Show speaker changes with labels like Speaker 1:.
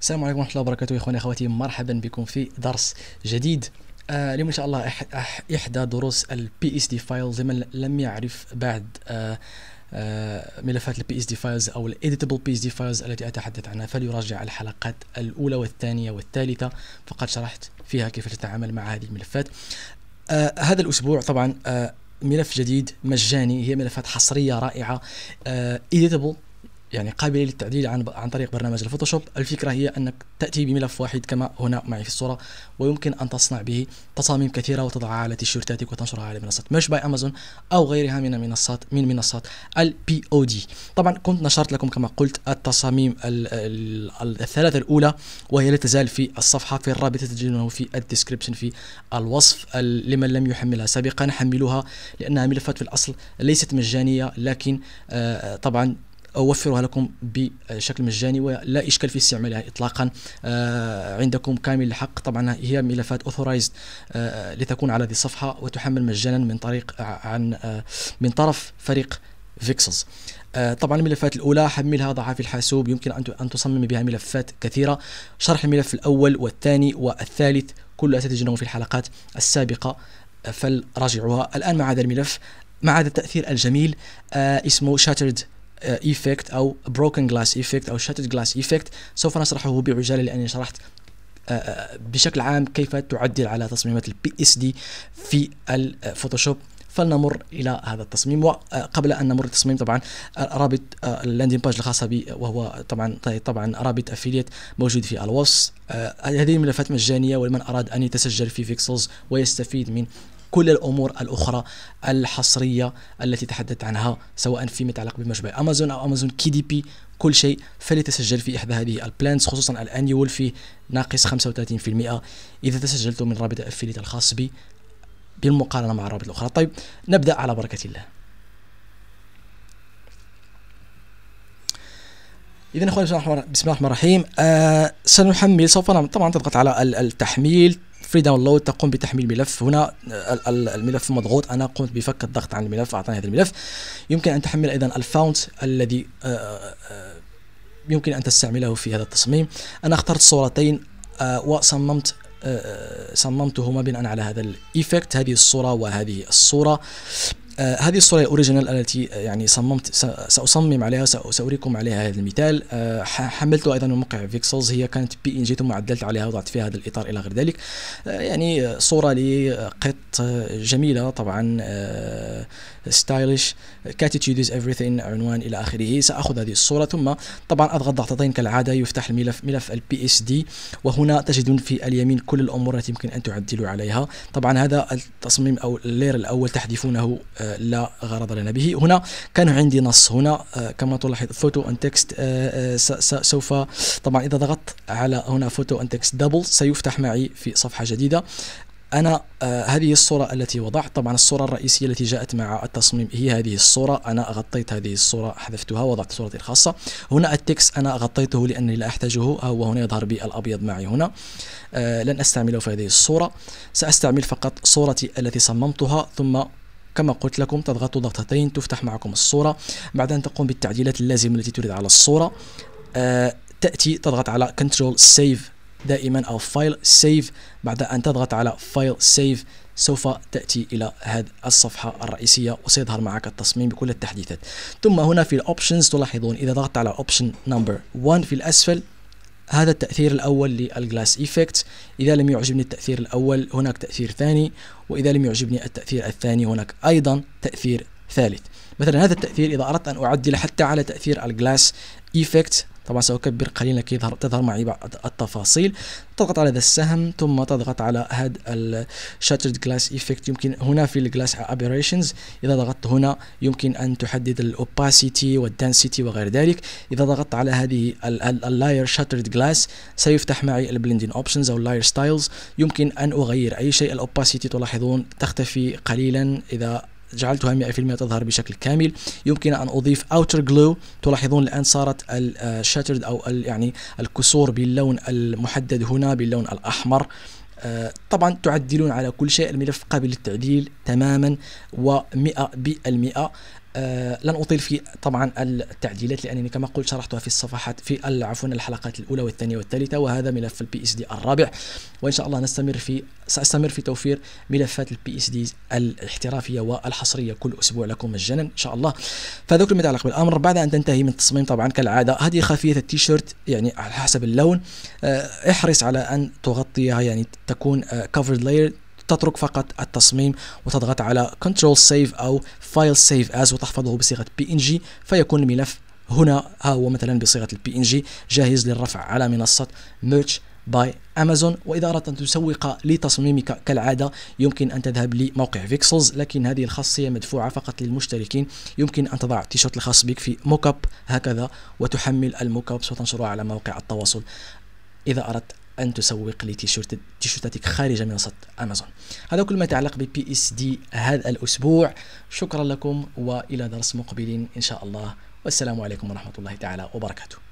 Speaker 1: السلام عليكم ورحمه الله وبركاته اخواني اخواتي مرحبا بكم في درس جديد آه اليوم ان شاء الله احدى دروس البي اس دي فايلز لمن لم يعرف بعد آه آه ملفات البي اس دي فايلز او الايديتبل بي اس دي فايلز التي اتحدث عنها فليراجع الحلقات الاولى والثانيه والثالثه فقد شرحت فيها كيف تتعامل مع هذه الملفات آه، هذا الاسبوع طبعا آه، ملف جديد مجاني هي ملفات حصريه رائعه ايديتبل آه، يعني قابله للتعديل عن عن طريق برنامج الفوتوشوب الفكره هي انك تاتي بملف واحد كما هنا معي في الصوره ويمكن ان تصنع به تصاميم كثيره وتضعها على تيشيرتاتك وتنشرها على منصه مش باي امازون او غيرها من المنصات من منصات البي او دي طبعا كنت نشرت لكم كما قلت التصاميم الثلاثه الاولى وهي لا تزال في الصفحه في الرابط تجدونه في الديسكربشن في الوصف لمن لم يحملها سابقا حملوها لانها ملفات في الاصل ليست مجانيه لكن آه، طبعا اوفرها لكم بشكل مجاني ولا اشكال في استعمالها اطلاقا آه، عندكم كامل الحق طبعا هي ملفات اوثورايزد آه، لتكون على هذه الصفحه وتحمل مجانا من طريق آه، عن من طرف فريق فيكسلز طبعا الملفات الاولى حملها ضعها في الحاسوب يمكن ان تصمم بها ملفات كثيره شرح الملف الاول والثاني والثالث كل ستجدونه في الحلقات السابقه فلراجعوها الان مع هذا الملف مع هذا التاثير الجميل اسمه شاترد ايفكت آه، او بروكن جلاس ايفكت او شاتد جلاس ايفكت سوف نشرحه بعجاله لاني شرحت آه، آه، بشكل عام كيف تعدل على تصميمات البي اس دي في الفوتوشوب فلنمر الى هذا التصميم وقبل ان نمر التصميم طبعا رابط اللاندنج باج الخاصه بي وهو طبعا طبعا رابط افيليت موجود في الوصف هذه الملفات مجانيه ولمن اراد ان يتسجل في فيكسلز ويستفيد من كل الامور الاخرى الحصريه التي تحدثت عنها سواء فيما يتعلق بمشبع امازون او امازون كي دي بي كل شيء فليتسجل في احدى هذه البلانز خصوصا الانيول فيه ناقص 35% اذا تسجلت من رابط الافليت الخاص بي بالمقارنه مع الرابط الاخرى طيب نبدا على بركه الله اذا اخواني بسم الله الرحمن الرحيم آه سنحمل سوف نعم، طبعا تضغط على التحميل فري داونلود تقوم بتحميل ملف هنا الملف مضغوط انا قمت بفك الضغط عن الملف اعطاني هذا الملف يمكن ان تحمل ايضا الفاونت الذي آه، آه، آه، يمكن ان تستعمله في هذا التصميم انا اخترت صورتين وصممت صممتهما بناء على هذا الايفكت هذه الصوره وهذه الصوره آه، هذه الصورة الأوريجينال التي آه، يعني صممت سأصمم عليها سأريكم عليها هذا المثال آه، حملته أيضا من موقع فيكسلز هي كانت بي إن جي ثم عدلت عليها وضعت فيها هذا الإطار إلى غير ذلك يعني صورة لقط جميلة طبعا ستايلش كاتيتيودز everything عنوان إلى آخره سأخذ هذه الصورة ثم طبعا أضغط ضغطتين كالعادة يفتح الملف ملف البي اس دي وهنا تجدون في اليمين كل الأمور التي يمكن أن تعدلوا عليها طبعا هذا التصميم أو اللير الأول تحذفونه لا غرض لنا به هنا كان عندي نص هنا آه، كما تلاحظ فوتو ان تكست سوف طبعا اذا ضغطت على هنا فوتو ان تكست دبل سيفتح معي في صفحه جديده أنا آه، هذه الصورة التي وضعت طبعا الصورة الرئيسية التي جاءت مع التصميم هي هذه الصورة أنا غطيت هذه الصورة حذفتها وضعت صورتي الخاصة هنا التكست أنا غطيته لأني لا أحتاجه هو آه، هنا يظهر بي الأبيض معي هنا لن أستعمله في هذه الصورة سأستعمل فقط صورتي التي صممتها ثم كما قلت لكم تضغطوا ضغطتين تفتح معكم الصورة بعد أن تقوم بالتعديلات اللازمة التي تريد على الصورة آه، تأتي تضغط على Ctrl Save دائما أو File Save بعد أن تضغط على File Save سوف تأتي إلى هذه الصفحة الرئيسية وسيظهر معك التصميم بكل التحديثات ثم هنا في الأوبشنز تلاحظون إذا ضغطت على Option Number 1 في الأسفل هذا التأثير الأول للجلاس إيفكت إذا لم يعجبني التأثير الأول هناك تأثير ثاني وإذا لم يعجبني التأثير الثاني هناك أيضا تأثير ثالث مثلا هذا التاثير اذا اردت ان اعدل حتى على تاثير الجلاس ايفكت طبعا سأكبر قليلا كي تظهر معي بعض التفاصيل تضغط على هذا السهم ثم تضغط على هذا الشاترد جلاس ايفكت يمكن هنا في الجلاس ابيريشنز اذا ضغطت هنا يمكن ان تحدد الاوباسيتي والدنسيتي وغير ذلك اذا ضغطت على هذه اللاير شاترد جلاس سيفتح معي البلندين اوبشنز او اللاير ستايلز يمكن ان اغير اي شيء الاوباسيتي تلاحظون تختفي قليلا اذا جعلتها 100% تظهر بشكل كامل يمكن أن أضيف اوتر جلو تلاحظون الآن صارت الشاترد آه، أو الـ يعني الكسور باللون المحدد هنا باللون الأحمر آه، طبعا تعدلون على كل شيء الملف قابل للتعديل تماما و100% آه، لن اطيل في طبعا التعديلات لانني كما قلت شرحتها في الصفحات في عفوا الحلقات الاولى والثانيه والثالثه وهذا ملف البي اس دي الرابع وان شاء الله نستمر في ساستمر في توفير ملفات البي اس دي الاحترافيه والحصريه كل اسبوع لكم مجانا ان شاء الله فهذا كل ما يتعلق بالامر بعد ان تنتهي من التصميم طبعا كالعاده هذه خلفيه التيشيرت يعني على حسب اللون آه، احرص على ان تغطيها يعني تكون كفرد آه، لاير تترك فقط التصميم وتضغط على Ctrl Save أو File Save As وتحفظه بصيغة PNG فيكون الملف هنا ها هو مثلا بصيغة البي ان جي جاهز للرفع على منصة ميرتش باي امازون واذا اردت ان تسوق لتصميمك كالعاده يمكن ان تذهب لموقع فيكسلز لكن هذه الخاصيه مدفوعه فقط للمشتركين يمكن ان تضع التيشيرت الخاص بك في موك اب هكذا وتحمل الموك ابس وتنشرها على موقع التواصل اذا اردت ان تسوق لتيشيرتاتك خارج منصه امازون هذا كل ما يتعلق ببي اس دي هذا الاسبوع شكرا لكم والى درس مقبل ان شاء الله والسلام عليكم ورحمه الله تعالى وبركاته